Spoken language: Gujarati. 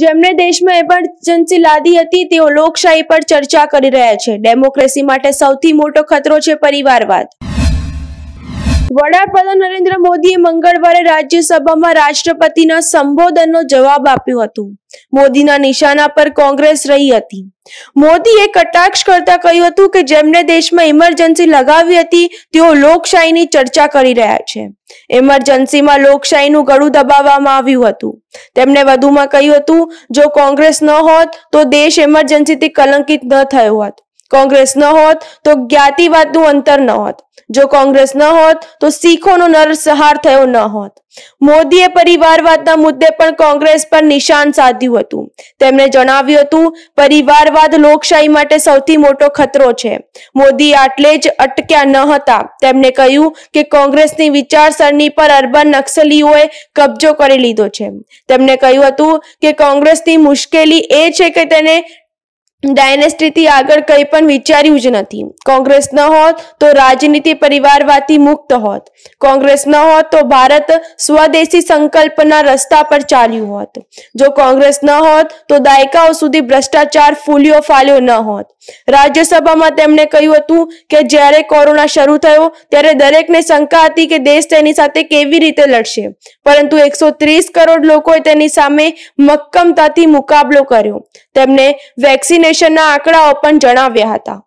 જેમણે દેશમાં એમરજન્સી લાદી હતી તેઓ લોકશાહી પર ચર્ચા કરી રહ્યા છે ડેમોક્રેસી માટે સૌથી મોટો ખતરો છે પરિવારવાદ વડાપ્રધાન નરેન્દ્ર મોદીએ મંગળવારે રાજ્યસભામાં રાષ્ટ્રપતિના સંબોધનનો જવાબ આપ્યો હતો મોદીના નિશાના પર કોંગ્રેસ રહી હતી મોદીએ કટાક્ષ કરતા કહ્યું હતું કે જેમણે દેશમાં ઇમરજન્સી લગાવી હતી તેઓ લોકશાહીની ચર્ચા કરી રહ્યા છે ઇમરજન્સીમાં લોકશાહીનું ગળું દબાવવામાં આવ્યું હતું તેમણે વધુમાં કહ્યું હતું જો કોંગ્રેસ ન હોત તો દેશ ઇમરજન્સીથી કલંકિત ન થયો હોત કોંગ્રેસ ન હોત તો જ્ઞાતિવાદનું અંતર ન હોત જો કોંગ્રેસ ન હોત તો શીખોનો નરસંહાર થયો ન હોત મોદીએ પરિવારવાદના મુદ્દે પણ કોંગ્રેસ પર નિશાન સાધ્યું હતું તેમણે જણાવ્યું હતું પરિવારવાદ લોકશાહી માટે સૌથી મોટો ખતરો છે મોદી આટલે જ અટક્યા ન હતા તેમણે કહ્યું કે કોંગ્રેસની વિચારસરણી પર અર્બન નક્સલીઓએ કબજો કરી લીધો છે તેમણે કહ્યું હતું કે કોંગ્રેસની મુશ્કેલી એ છે કે તેને ડાયનેસ્ટીથી આગળ કંઈ પણ વિચાર્યું જ નથી કોંગ્રેસ ન હોત તો રાજનીતિ પરિવારવાદથી મુક્ત હોત કોંગ્રેસ ન હોત તો ભારત સ્વદેશી સંકલ્પના રસ્તા પર ચાલ્યું હોત જો કોંગ્રેસ ન હોત તો દાયકાઓ સુધી ભ્રષ્ટાચાર ફૂલ્યો ફાલ્યો ન હોત રાજ્યસભામાં તેમણે કહ્યું હતું કે જ્યારે કોરોના શરૂ થયો ત્યારે દરેકને શંકા હતી કે દેશ તેની સાથે કેવી રીતે લડશે પરંતુ એકસો ત્રીસ કરોડ લોકોએ તેની સામે મક્કમતાથી મુકાબલો કર્યો તેમણે વેક્સિનેશનના આંકડાઓ પણ જણાવ્યા હતા